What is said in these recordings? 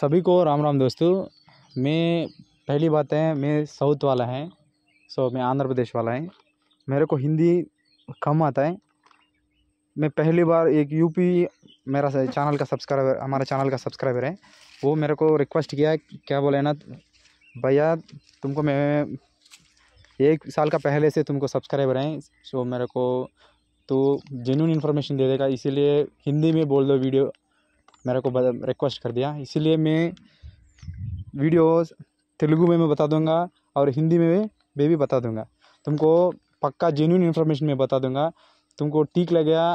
सभी को राम राम दोस्तों मैं पहली बात है मैं साउथ वाला है सो मैं आंध्र प्रदेश वाला है मेरे को हिंदी कम आता है मैं पहली बार एक यूपी मेरा चैनल का सब्सक्राइबर हमारे चैनल का सब्सक्राइबर है वो मेरे को रिक्वेस्ट किया क्या बोले ना भैया तुमको मैं एक साल का पहले से तुमको सब्सक्राइबर हैं सो मेरे को तो जेन्यून इन्फॉर्मेशन दे देगा इसीलिए हिंदी में बोल दो वीडियो मेरे को रिक्वेस्ट कर दिया इसीलिए मैं वीडियोस तेलुगु में मैं बता दूंगा और हिंदी में भी भी बता दूंगा तुमको पक्का जेन्यून इन्फॉर्मेशन में बता दूंगा तुमको ठीक गया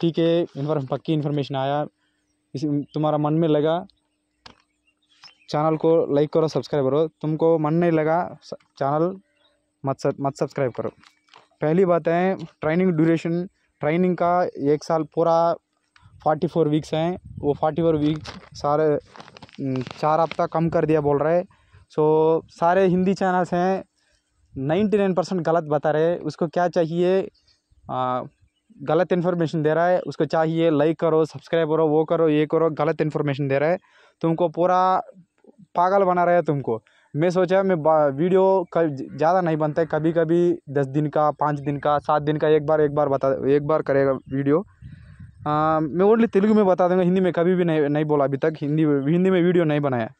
ठीक है इन्फॉर्म पक्की इन्फॉर्मेशन आया इस तुम्हारा मन में लगा चैनल को लाइक करो सब्सक्राइब करो तुमको मन नहीं लगा चैनल मत सब, मत सब्सक्राइब करो पहली बात है ट्रेनिंग ड्यूरेशन ट्रेनिंग का एक साल पूरा फोर्टी फोर वीक्स हैं वो फोर्टी फोर वीक सारे चार हफ्ता कम कर दिया बोल रहे सो सारे हिंदी चैनल्स हैं नाइन्टी नाइन परसेंट गलत बता रहे उसको क्या चाहिए आ, गलत इन्फॉर्मेशन दे रहा है उसको चाहिए लाइक करो सब्सक्राइब करो वो करो ये करो गलत इन्फॉर्मेशन दे रहा है तुमको पूरा पागल बना रहा है तुमको मैं सोचा मैं वीडियो ज़्यादा नहीं बनता है कभी कभी दस दिन का पाँच दिन का सात दिन का एक बार एक बार बता एक बार करेगा वीडियो आ, हाँ, मैं ओनली तेलुगु में बता दूंगा हिंदी में कभी भी नहीं नहीं बोला अभी तक हिंदी हिंदी में वीडियो नहीं बनाया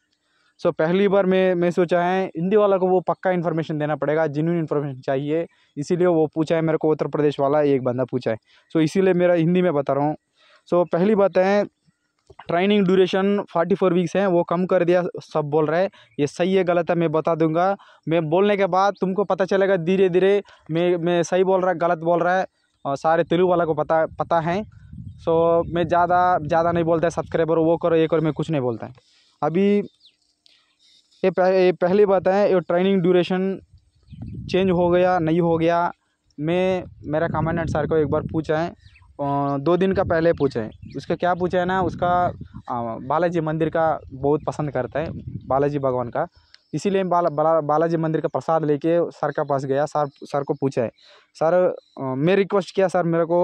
सो so, पहली बार मैं मैं सोचा है हिंदी वाला को वो पक्का इन्फॉर्मेशन देना पड़ेगा जिन्यून इन्फॉर्मेशन चाहिए इसीलिए वो पूछा है मेरे को उत्तर प्रदेश वाला एक बंदा पूछा है सो so, इसीलिए मेरा हिंदी में बता रहा हूँ सो so, पहली बात है training duration forty four weeks है वो कम कर दिया सब बोल रहे हैं ये सही है गलत है मैं बता दूंगा मैं बोलने के बाद तुमको पता चलेगा धीरे धीरे मैं मैं सही बोल रहा है गलत बोल रहा है और सारे तेलुगु वाला को पता पता है सो मैं ज़्यादा ज़्यादा नहीं बोलता है सब्सक्राइबर वो करो ये करो मैं कुछ नहीं बोलता है अभी ये, पह, ये पहली बात है ये ट्रेनिंग ड्यूरेशन चेंज हो गया नहीं हो गया मैं मेरा कमांडेंट सर को एक बार पूछा है दो दिन का पहले पूछे हैं उसका क्या पूछा है ना उसका बालाजी मंदिर का बहुत पसंद करता है बालाजी भगवान का इसीलिए बाला बाला बालाजी मंदिर का प्रसाद लेके सर के पास गया सर सर को पूछा है सर मैं रिक्वेस्ट किया सर मेरे को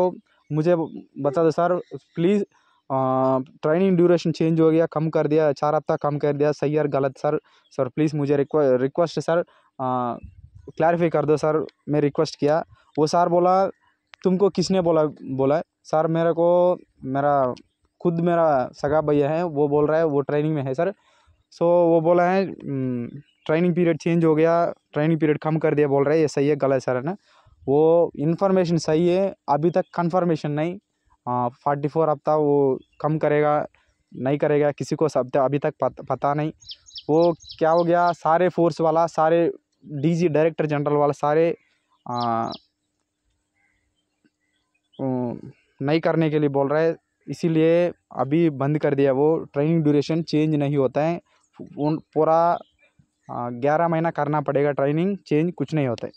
मुझे बता दो sir please training duration change हो गया कम कर दिया चार हफ्ता कम कर दिया सही और गलत सर सर प्लीज़ मुझे रिक्वेस्ट सर क्लैरिफाई कर दो सर मैं रिक्वेस्ट किया वो सर बोला तुमको किसने बोला बोला सर मेरे को मेरा खुद मेरा सगा भैया है वो बोल रहा है वो ट्रेनिंग में है सर सो वो बोला है ट्रेनिंग पीरियड चेंज हो गया ट्रेनिंग पीरियड कम कर दिया बोल रहा है ये सही है गलत सर है ना वो इन्फॉर्मेशन सही है अभी तक कंफर्मेशन नहीं फोर्टी फोर हफ्ता वो कम करेगा नहीं करेगा किसी को सब अभी तक पत, पता नहीं वो क्या हो गया सारे फोर्स वाला सारे डीजी डायरेक्टर जनरल वाला सारे आ, नहीं करने के लिए बोल रहा है इसीलिए अभी बंद कर दिया वो ट्रेनिंग ड्यूरेशन चेंज नहीं होता है पूरा ग्यारह महीना करना पड़ेगा ट्रेनिंग चेंज कुछ नहीं होता है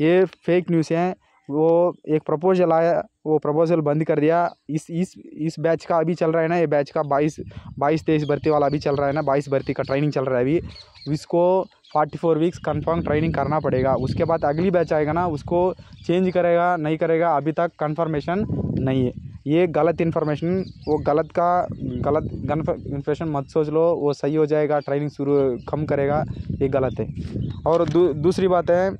ये फेक न्यूज़ हैं वो एक प्रपोजल आया वो प्रपोजल बंद कर दिया इस इस इस बैच का अभी चल रहा है ना ये बैच का बाईस बाईस तेईस भर्ती वाला अभी चल रहा है ना बाईस भर्ती का ट्रेनिंग चल रहा है अभी इसको forty four weeks confirm training करना पड़ेगा उसके बाद अगली बैच आएगा ना उसको चेंज करेगा नहीं करेगा अभी तक कन्फर्मेशन नहीं है ये गलत इन्फॉर्मेशन वो गलत का गलत इन्फॉर्मेशन मत सोच लो वो सही हो जाएगा ट्रेनिंग शुरू कम करेगा ये गलत है और दू, दूसरी बात है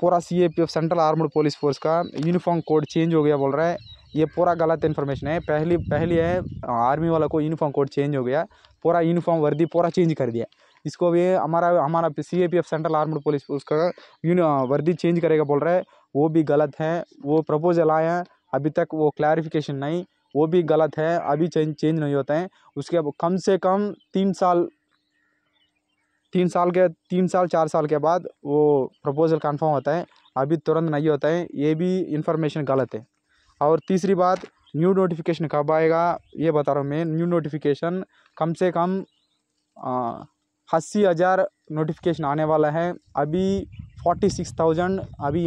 पूरा C A P F central armed police force का यूनिफॉर्म कोड चेंज हो गया बोल रहा है ये पूरा गलत इन्फॉर्मेशन है पहली पहली है आर्मी वाला को यूनिफॉर्म कोड चेंज हो गया पूरा यूनिफॉर्म वर्दी पूरा चेंज कर दिया इसको भी हमारा हमारा C A P F central armed police force का यूनि वर्दी चेंज करेगा बोल रहा है वो भी गलत है वो प्रपोजल आए हैं अभी तक वो क्लैरिफिकेशन नहीं वो भी गलत है अभी चेंज चेंज नहीं होते हैं उसके अब कम से कम तीन साल तीन साल के तीन साल चार साल के बाद वो प्रपोज़ल कन्फर्म होता है अभी तुरंत नहीं होता है ये भी इन्फॉर्मेशन गलत है और तीसरी बात न्यू नोटिफिकेशन कब आएगा ये बता रहा हूँ मैं न्यू नोटिफिकेशन कम से कम अस्सी हज़ार नोटिफिकेशन आने वाला है अभी फोर्टी सिक्स थाउजेंड अभी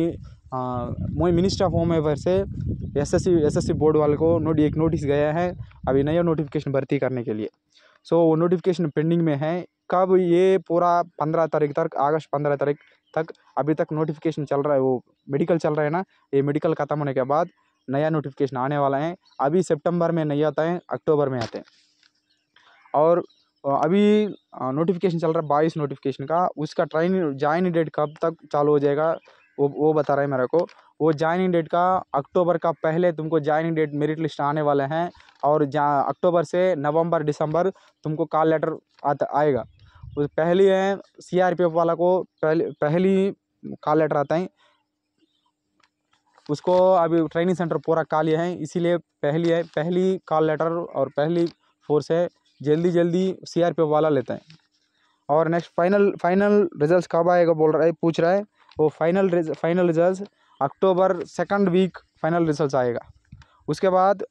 मिनिस्टर ऑफ होम अफेयर से एस सी बोर्ड वाले को नोट एक नोटिस गया है अभी नया नोटिफिकेशन भर्ती करने के लिए सो so, वो नोटिफिकेशन पेंडिंग में है कब ये पूरा पंद्रह तारीख तक अगस्त पंद्रह तारीख तक अभी तक नोटिफिकेशन चल रहा है वो मेडिकल चल रहा है ना ये मेडिकल ख़त्म होने के बाद नया नोटिफिकेशन आने वाला है अभी सितंबर में नहीं आता है अक्टूबर में आते हैं और अभी नोटिफिकेशन चल रहा है बाईस नोटिफिकेशन का उसका ट्राइन ज्वाइन डेट कब तक चालू हो जाएगा वो वो बता रहा है मेरे को वो ज्वाइनिंग डेट का अक्टूबर का पहले तुमको ज्वाइनिंग डेट मेरिट लिस्ट आने वाले हैं और अक्टूबर से नवंबर दिसंबर तुमको कॉल लेटर आता आएगा पहली है सी आर पी एफ वाला को पहली पहली कॉल लेटर आता है उसको अभी ट्रेनिंग सेंटर पूरा खाली है इसीलिए पहली है पहली कॉल लेटर और पहली फोर्स है जल्दी जल्दी सी आर पी एफ वाला लेते हैं और नेक्स्ट फाइनल फाइनल रिजल्ट कब आएगा बोल रहा है पूछ रहा है वो final final result October second week final result आएगा उसके बाद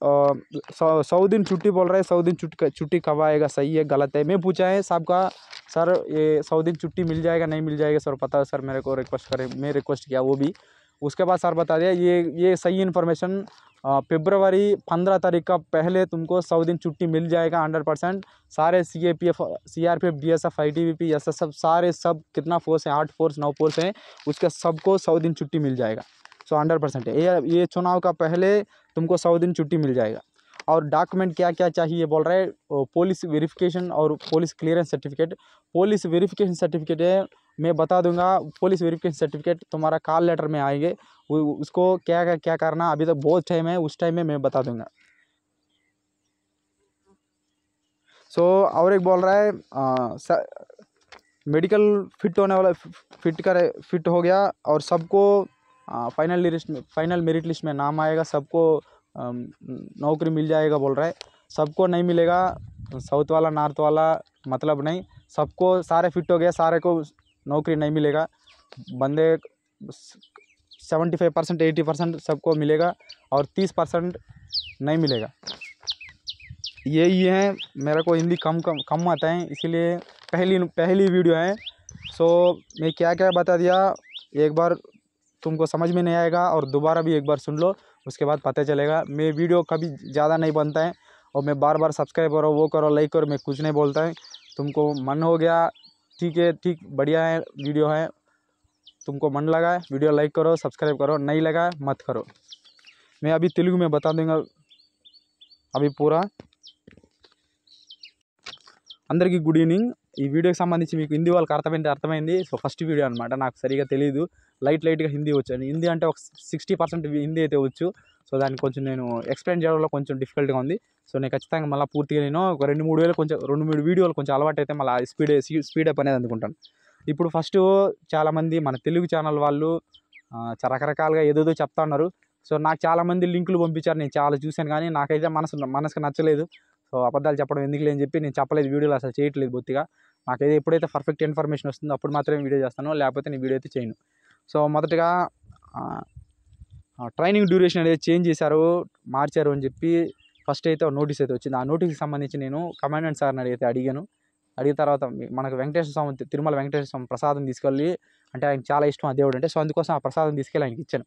सौ सौ दिन छुट्टी बोल रहे हैं सौ दिन छुट्टी छुट्टी कब आएगा सही है गलत है मैं पूछा है साहब का सर ये सौ दिन छुट्टी मिल जाएगा नहीं मिल जाएगा सर पता है सर मेरे को रिक्वेस्ट करें मैं रिक्वेस्ट किया वो भी उसके बाद सर बता दिया ये ये सही इन्फॉर्मेशन फेब्रवरी पंद्रह तारीख का पहले तुमको सौ दिन छुट्टी मिल जाएगा हंड्रेड परसेंट सारे C A P F C R P F B S F I T B P S S F सारे सब कितना फोर्स है आठ फोर्स नौ फोर्स हैं उसके सबको सौ दिन छुट्टी मिल जाएगा सो हंड्रेड परसेंट ये ये चुनाव का पहले तुमको सौ दिन छुट्टी मिल जाएगा और डॉक्यूमेंट क्या क्या चाहिए बोल रहा है पुलिस वेरिफिकेशन और police clearance certificate police verification certificate है मैं बता दूंगा पुलिस वेरिफिकेशन सर्टिफिकेट तुम्हारा कॉल लेटर में आएंगे उसको क्या क्या क्या करना अभी तक तो बहुत टाइम है उस टाइम में मैं बता दूंगा सो so, और एक बोल रहा है आ, मेडिकल फिट होने वाला फिट करे फिट हो गया और सबको फाइनल लिस्ट में फाइनल मेरिट लिस्ट में नाम आएगा सबको नौकरी मिल जाएगा बोल रहा है सबको नहीं मिलेगा साउथ वाला नॉर्थ वाला मतलब नहीं सबको सारे फिट हो गया सारे को नौकरी नहीं मिलेगा बंदे seventy five percent eighty percent सबको मिलेगा और तीस परसेंट नहीं मिलेगा यही है मेरे को हिंदी कम कम कम आता है इसीलिए पहली पहली वीडियो है सो मैं क्या क्या बता दिया एक बार तुमको समझ में नहीं आएगा और दोबारा भी एक बार सुन लो उसके बाद पता चलेगा मेरे वीडियो कभी ज़्यादा नहीं बनता है और मैं बार बार सब्सक्राइब करो वो करो लाइक करो मैं कुछ नहीं बोलता है तुमको मन हो गया ठीक है ठीक बढ़िया है वीडियो है तुमको मन लगा है वीडियो लाइक करो सब्सक्राइब करो नहीं लगा मत करो मैं अभी तेलुगु में बता दूंगा अभी पूरा अंदर की गुड इवनिंग ఈ వీడియోకి సంబంధించి మీకు హిందీ వాళ్ళకి అర్థమైంది అర్థమైంది సో ఫస్ట్ వీడియో అనమాట నాకు సరిగా తెలియదు లైట్ లైట్గా హిందీ వచ్చాను హిందీ అంటే ఒక సిక్స్టీ పర్సెంట్ హిందీ అయితే వచ్చు సో దాన్ని కొంచెం నేను ఎక్స్ప్లెయిన్ చేయడంలో కొంచెం డిఫికల్ట్గా ఉంది సో నేను ఖచ్చితంగా మళ్ళీ పూర్తిగా నేను ఒక రెండు మూడు వేలు కొంచెం రెండు మూడు వీడియోలు కొంచెం అలవాటు అయితే మళ్ళీ స్పీడ్ స్పీడప్ అనేది అందుకుంటాను ఇప్పుడు ఫస్ట్ చాలామంది మన తెలుగు ఛానల్ వాళ్ళు రకరకాలుగా ఏదోదో చెప్తా ఉన్నారు సో నాకు చాలామంది లింకులు పంపించారు నేను చాలా చూశాను కానీ నాకైతే మనసు మనసుకు నచ్చలేదు సో అబద్ధాలు చెప్పడం ఎందుకు లేని చెప్పి నేను చెప్పలేదు వీడియోలు అసలు చేయట్లేదు బొత్తిగా నాకైతే ఎప్పుడైతే పర్ఫెక్ట్ ఇన్ఫర్మేషన్ వస్తుందో అప్పుడు మాత్రమే వీడియో చేస్తాను లేకపోతే నేను వీడియో అయితే చేయను సో మొదటగా ట్రైనింగ్ డ్యూరేషన్ అనేది చేంజ్ చేశారు మార్చారు అని చెప్పి ఫస్ట్ అయితే నోటీస్ అయితే వచ్చింది ఆ నోటీస్కి సంబంధించి నేను కమాండెంట్ సార్ని అడిగితే అడిగాను అడిగిన తర్వాత మనకు వెంకటేశ్వర స్వామి తిరుమల వెంకటేశ్వర స్వామి ప్రసాదం తీసుకెళ్ళి అంటే ఆయనకి చాలా ఇష్టం ఆ దేవుడు అంటే సో అందుకోసం ఆ ప్రసాదం తీసుకెళ్ళి ఆయనకి ఇచ్చాను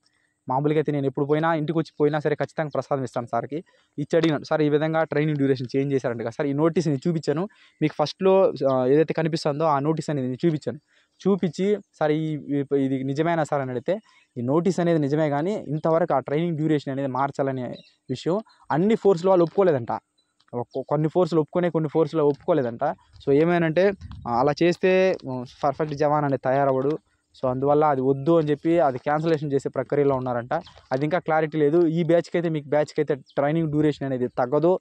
మామూలుగా అయితే నేను ఎప్పుడు పోయినా ఇంటికి వచ్చి పోయినా సరే ఖచ్చితంగా ప్రసాదం ఇస్తాను సార్కి ఇచ్చి అడిగాను సార్ ఈ విధంగా ట్రైనింగ్ డ్యూరేషన్ చేంజ్ చేశారంట కదా సార్ ఈ నోటీస్ నేను చూపించాను మీకు ఫస్ట్లో ఏదైతే కనిపిస్తుందో ఆ నోటీస్ అనేది నేను చూపించాను చూపించి సార్ ఈ ఇది నిజమేనా సార్ అని అడిగితే ఈ నోటీస్ అనేది నిజమే కానీ ఇంతవరకు ఆ ట్రైనింగ్ డ్యూరేషన్ అనేది మార్చాలనే విషయం అన్ని ఫోర్స్లు వాళ్ళు ఒప్పుకోలేదంట కొన్ని ఫోర్సులు ఒప్పుకునే కొన్ని ఫోర్స్లో ఒప్పుకోలేదంట సో అంటే అలా చేస్తే పర్ఫెక్ట్ జవాన్ అనేది తయారవ్వడు సో అందువల్ల అది వద్దు అని చెప్పి అది క్యాన్సలేషన్ చేసే ప్రక్రియలో ఉన్నారంట అది ఇంకా క్లారిటీ లేదు ఈ బ్యాచ్కి అయితే మీకు బ్యాచ్కి అయితే ట్రైనింగ్ డ్యూరేషన్ అనేది తగ్గదు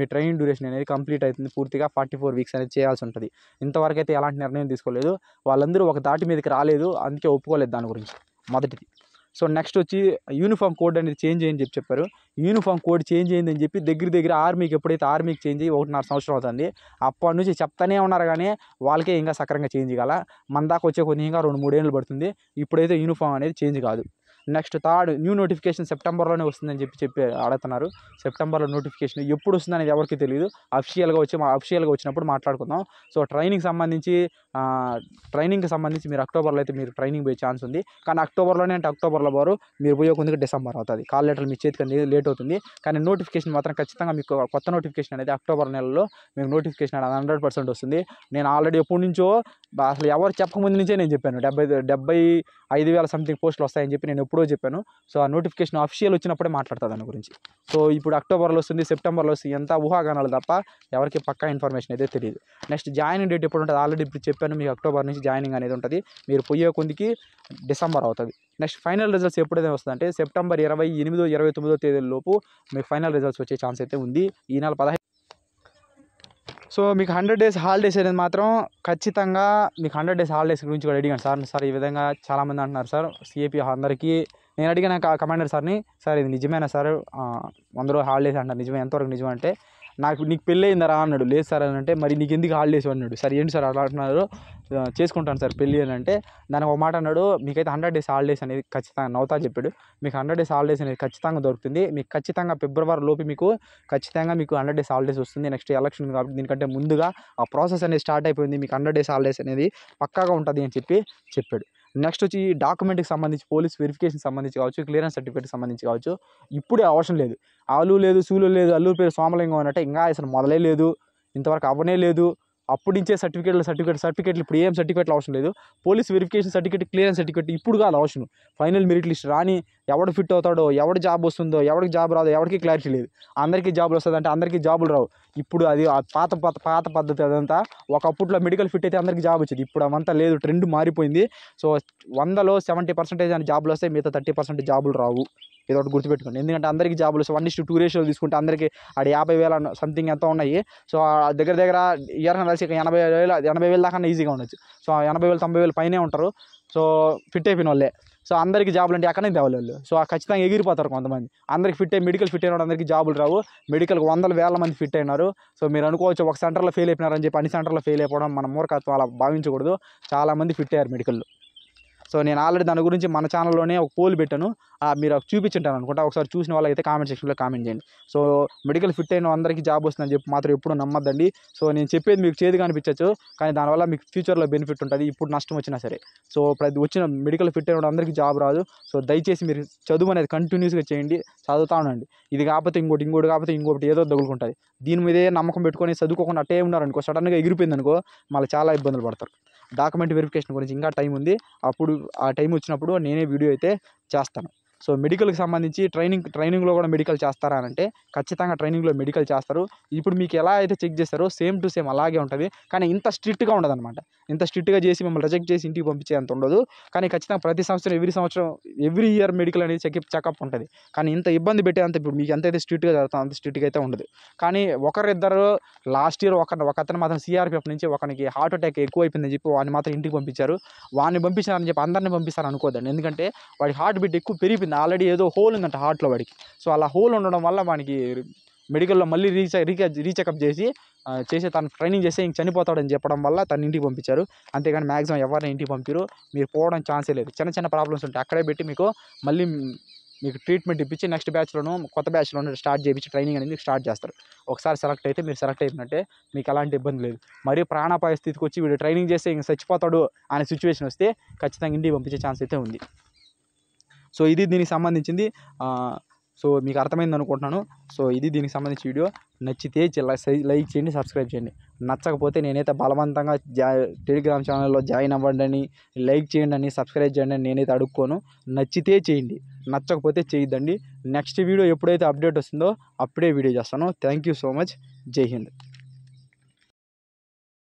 మీ ట్రైనింగ్ డ్యూరేషన్ అనేది కంప్లీట్ అవుతుంది పూర్తిగా ఫార్టీ ఫోర్ వీక్స్ అనేది చేయాల్సి ఉంటుంది ఇంతవరకు అయితే ఎలాంటి నిర్ణయం తీసుకోలేదు వాళ్ళందరూ ఒక దాటి మీదకి రాలేదు అందుకే ఒప్పుకోలేదు దాని గురించి మొదటిది సో నెక్స్ట్ వచ్చి యూనిఫామ్ కోడ్ అనేది చేంజ్ అయ్యని చెప్పి చెప్పారు యూనిఫామ్ కోడ్ చేంజ్ అయిందని చెప్పి దగ్గర దగ్గర ఆర్మీకి ఎప్పుడైతే ఆర్మీకి చేంజ్ అయ్యి ఒకటిన్నర సంవత్సరం అవుతుంది అప్పటి నుంచి చెప్తానే ఉన్నారు కానీ వాళ్ళకే ఇంకా సక్రంగా చేంజ్ కాల మన దాకా వచ్చే కొన్ని ఇంకా రెండు మూడేళ్ళు పడుతుంది ఇప్పుడైతే యూనిఫామ్ అనేది చేంజ్ కాదు నెక్స్ట్ థర్డ్ న్యూ నోటిఫికేషన్ సెప్టెంబర్లోనే వస్తుందని చెప్పి చెప్పి అడుగుతున్నారు సెప్టెంబర్లో నోటిఫికేషన్ ఎప్పుడు వస్తుంది అనేది ఎవరికి తెలియదు అఫిషియల్గా వచ్చి మా అఫిషియల్గా వచ్చినప్పుడు మాట్లాడుకుందాం సో ట్రైనింగ్ సంబంధించి ట్రైనింగ్కి సంబంధించి మీరు అక్టోబర్లో అయితే మీరు ట్రైనింగ్ పోయే ఛాన్స్ ఉంది కానీ అక్టోబర్లోనే అంటే అక్టోబర్లో వారు మీరు పోయే కొందుకు డిసెంబర్ అవుతుంది కాల్ లెటర్ మీ చేతికి అనేది లేట్ అవుతుంది కానీ నోటిఫికేషన్ మాత్రం ఖచ్చితంగా మీకు కొత్త నోటిఫికేషన్ అనేది అక్టోబర్ నెలలో మీకు నోటిఫికేషన్ అనేది హండ్రెడ్ పర్సెంట్ వస్తుంది నేను ఆల్రెడీ ఎప్పటి నుంచో అసలు ఎవరు చెప్పకముందు నుంచే నేను చెప్పాను డెబ్బై డెబ్బై ఐదు వేల సంథింగ్ పోస్టులు వస్తాయని చెప్పి నేను ఎప్పుడో చెప్పాను సో ఆ నోటిఫికేషన్ అఫీషియల్ వచ్చినప్పుడే మాట్లాడతా దాని గురించి సో ఇప్పుడు అక్టోబర్లో వస్తుంది సెప్టెంబర్లో వస్తుంది ఎంత ఊహాగానాలు తప్ప ఎవరికి పక్కా ఇన్ఫర్మేషన్ అయితే తెలియదు నెక్స్ట్ జాయినింగ్ డేట్ ఎప్పుడు ఉంటుంది ఆల్రెడీ ఇప్పుడు చెప్పాను మీకు అక్టోబర్ నుంచి జాయినింగ్ అనేది ఉంటుంది మీరు పోయే కొందికి డిసెంబర్ అవుతుంది నెక్స్ట్ ఫైనల్ రిజల్ట్స్ ఎప్పుడైతే వస్తుందంటే సెప్టెంబర్ ఇరవై ఎనిమిదో ఇరవై తొమ్మిదో తేదీలలోపు మీకు ఫైనల్ రిజల్ట్స్ వచ్చే ఛాన్స్ అయితే ఉంది ఈ నెల పదహైదు సో మీకు హండ్రెడ్ డేస్ హాలిడేస్ అనేది మాత్రం ఖచ్చితంగా మీకు హండ్రెడ్ డేస్ హాలిడేస్ గురించి కూడా అడిగాను సార్ సార్ ఈ విధంగా చాలామంది అంటున్నారు సార్ సిఏపి అందరికీ నేను అడిగిన కమాండర్ సార్ని సార్ ఇది నిజమేనా సార్ అందరూ హాలిడేస్ అంటారు నిజమే ఎంతవరకు నిజమంటే నాకు నీకు పెళ్ళి రా అన్నాడు లేదు సార్ అని అంటే మరి నీకు ఎందుకు హాలిడేస్ అన్నాడు సార్ ఏంటి సార్ అలా అంటున్నారు చేసుకుంటాను సార్ పెళ్ళి అని అంటే దానికి ఒక మాట అన్నాడు మీకైతే హండ్రెడ్ డేస్ హాలిడేస్ అనేది ఖచ్చితంగా నవ్వుతా చెప్పాడు మీకు హండ్రెడ్ డేస్ హాలిడేస్ అనేది ఖచ్చితంగా దొరుకుతుంది మీకు ఖచ్చితంగా ఫిబ్రవరి లోపు మీకు ఖచ్చితంగా మీకు హండ్రెడ్ డేస్ హాలిడేస్ వస్తుంది నెక్స్ట్ ఎలక్షన్ కాబట్టి దీనికంటే ముందుగా ఆ ప్రాసెస్ అనేది స్టార్ట్ అయిపోయింది మీకు హండ్రెడ్ డేస్ హాలిడేస్ అనేది పక్కాగా ఉంటుంది అని చెప్పి చెప్పాడు నెక్స్ట్ వచ్చి డాక్యుమెంట్కి సంబంధించి పోలీస్ వెరిఫికేషన్ సంబంధించి కావచ్చు క్లియరెన్స్ సర్టిఫికేట్ సంబంధించి కావచ్చు ఇప్పుడే అవసరం లేదు ఆలు లేదు సూలు లేదు అల్లు పేరు సోమలింగం అన్నట్టు ఇంకా అసలు మొదలే లేదు ఇంతవరకు అవ్వనే లేదు అప్పుడు ఇచ్చే సర్టిఫికేట్లు సర్టిఫికేట్ సర్టిఫికేట్లు ఇప్పుడు ఏం సర్టిఫికేట్లు అవసరం లేదు police verification certificate clearance certificate ఇప్పుడు కాదు అవసరం ఫైనల్ మెరిట్ లిస్ట్ రాని ఎవడు ఫిట్ అవుతాడో ఎవడు జాబ్ వస్తుందో ఎవడికి జాబ్ రాదో ఎవరికి క్లారిటీ లేదు అందరికీ జాబులు వస్తుంది అంటే అందరికీ జాబులు రావు ఇప్పుడు అది పాత పాత పాత పద్ధతి అదంతా ఒకప్పుట్లో మెడికల్ ఫిట్ అయితే అందరికీ జాబ్ వచ్చేది ఇప్పుడు అవంతా లేదు ట్రెండ్ మారిపోయింది సో వందలో సెవెంటీ పర్సెంటేజ్ అని జాబులు వస్తే మిగతా థర్టీ పర్సెంట్ జాబులు రావు ఇది ఒకటి గుర్తుపెట్టుకోండి ఎందుకంటే అందరికీ జాబులు so one is to two ratio తీసుకుంటే అందరికీ ఆడ యాభై వేల సంథింగ్ ఎంతో ఉన్నాయి సో దగ్గర దగ్గర ఇయర్ కలిసి ఎనభై వేల ఎనభై వేల దాకా ఈజీగా ఉండొచ్చు సో ఎనభై వేలు తొంభై వేలు పైనే ఉంటారు సో ఫిట్ అయిపోయిన వాళ్ళే సో అందరికీ జాబులు అంటే అక్కడనే తేవాలి వాళ్ళు సో ఖచ్చితంగా ఎగిరిపోతారు కొంతమంది అందరికి ఫిట్ అయ్యి మెడికల్ ఫిట్ అయిన అందరికీ జాబులు రావు మెడికల్కి వందల వేల మంది ఫిట్ అయినారు సో మీరు అనుకోవచ్చు ఒక సెంటర్లో ఫెయిల్ అయిపోయినారని చెప్పి అన్ని సెంటర్లో ఫెయిల్ అయిపోవడం మన మూర్ఖత్వం అలా భావించకూడదు చాలామంది ఫిట్ అయ్యారు మెడికల్లో సో నేను ఆల్రెడీ దాని గురించి మన ఛానల్లోనే ఒక పోల్ పెట్టాను మీరు చూపించుంటాను అనుకుంటా ఒకసారి చూసిన వాళ్ళకైతే కామెంట్ సెక్షన్లో కామెంట్ చేయండి సో మెడికల్ ఫిట్ అయిన అందరికీ జాబ్ వస్తుందని చెప్పి మాత్రం ఎప్పుడూ నమ్మద్దండి సో నేను చెప్పేది మీకు చేతిగా అనిపించవచ్చు కానీ దానివల్ల మీకు ఫ్యూచర్లో బెనిఫిట్ ఉంటుంది ఇప్పుడు నష్టం వచ్చినా సరే సో ప్రతి వచ్చిన మెడికల్ ఫిట్ అయిన అందరికీ జాబ్ రాదు సో దయచేసి మీరు చదువు అనేది కంటిన్యూస్గా చేయండి చదువుతా ఉండండి ఇది కాకపోతే ఇంకోటి ఇంకోటి కాకపోతే ఇంకోటి ఏదో తగులుకుంటుంది దీని మీదే నమ్మకం పెట్టుకొని చదువుకోకుండా అట్టే ఉన్నారనుకో సడన్గా ఎగిరిపోయింది అనుకో మళ్ళీ చాలా ఇబ్బందులు పడతారు డాక్యుమెంట్ వెరిఫికేషన్ గురించి ఇంకా టైం ఉంది అప్పుడు ఆ టైం వచ్చినప్పుడు నేనే వీడియో అయితే చేస్తాను సో మెడికల్కి సంబంధించి ట్రైనింగ్ ట్రైనింగ్లో కూడా మెడికల్ చేస్తారా అని అంటే ఖచ్చితంగా ట్రైనింగ్లో మెడికల్ చేస్తారు ఇప్పుడు మీకు ఎలా అయితే చెక్ చేస్తారో సేమ్ టు సేమ్ అలాగే ఉంటుంది కానీ ఇంత స్ట్రిక్ట్గా ఉండదన్నమాట ఇంత స్ట్రిక్ట్గా చేసి మిమ్మల్ని రిజెక్ట్ చేసి ఇంటికి పంపించే అంత ఉండదు కానీ ఖచ్చితంగా ప్రతి సంవత్సరం ఎవ్రీ సంవత్సరం ఎవ్రీ ఇయర్ మెడికల్ అనేది చెకప్ చెకప్ ఉంటుంది కానీ ఇంత ఇబ్బంది పెట్టే అంత ఇప్పుడు మీకు ఎంత అయితే స్ట్రిక్ట్గా జరుగుతుందో అంత స్ట్రిక్ట్గా అయితే ఉండదు కానీ ఒకరిద్దరు లాస్ట్ ఇయర్ ఒక ఒక అతను మాత్రం సిఆర్పిఎఫ్ నుంచి ఒకరికి హార్ట్ అటాక్ ఎక్కువ అయిపోయిందని చెప్పి వాడిని మాత్రం ఇంటికి పంపించారు వాడిని పంపించారని చెప్పి అందరిని పంపిస్తారు అనుకోదండి ఎందుకంటే వాడి హార్ట్ బీట్ ఎక్కువ పెరిగిపోయింది అండ్ ఆల్రెడీ ఏదో హోల్ ఉందంట హార్ట్లో వాడికి సో అలా హోల్ ఉండడం వల్ల మనకి మెడికల్లో మళ్ళీ రీచ్ రీచ రీచెకప్ చేసి చేసే తను ట్రైనింగ్ చేస్తే ఇంక చనిపోతాడని చెప్పడం వల్ల తను ఇంటికి పంపించారు అంతేగాని మ్యాక్సిమం ఎవరిని ఇంటికి పంపిరు మీరు పోవడం ఛాన్సే లేదు చిన్న చిన్న ప్రాబ్లమ్స్ ఉంటాయి అక్కడే పెట్టి మీకు మళ్ళీ మీకు ట్రీట్మెంట్ ఇప్పించి నెక్స్ట్ బ్యాచ్లోనూ కొత్త బ్యాచ్లోనూ స్టార్ట్ చేయించి ట్రైనింగ్ అనేది స్టార్ట్ చేస్తారు ఒకసారి సెలెక్ట్ అయితే మీరు సెలెక్ట్ అయిపోయినట్టే మీకు అలాంటి ఇబ్బంది లేదు మరియు ప్రాణాపాయ స్థితికి వచ్చి వీడు ట్రైనింగ్ చేస్తే ఇంక చచ్చిపోతాడు అనే సిచ్యువేషన్ వస్తే ఖచ్చితంగా ఇంటికి పంపించే ఛాన్స్ అయితే ఉంది సో ఇది దీనికి సంబంధించింది సో మీకు అర్థమైంది అనుకుంటున్నాను సో ఇది దీనికి సంబంధించిన వీడియో నచ్చితే లైక్ చేయండి సబ్స్క్రైబ్ చేయండి నచ్చకపోతే నేనైతే బలవంతంగా జా టెలిగ్రామ్ ఛానల్లో జాయిన్ అవ్వండి అని లైక్ చేయండి అని సబ్స్క్రైబ్ చేయండి అని నేనైతే అడుక్కోను నచ్చితే చేయండి నచ్చకపోతే చేయొద్దండి నెక్స్ట్ వీడియో ఎప్పుడైతే అప్డేట్ వస్తుందో అప్పుడే వీడియో చేస్తాను థ్యాంక్ సో మచ్ జై హింద్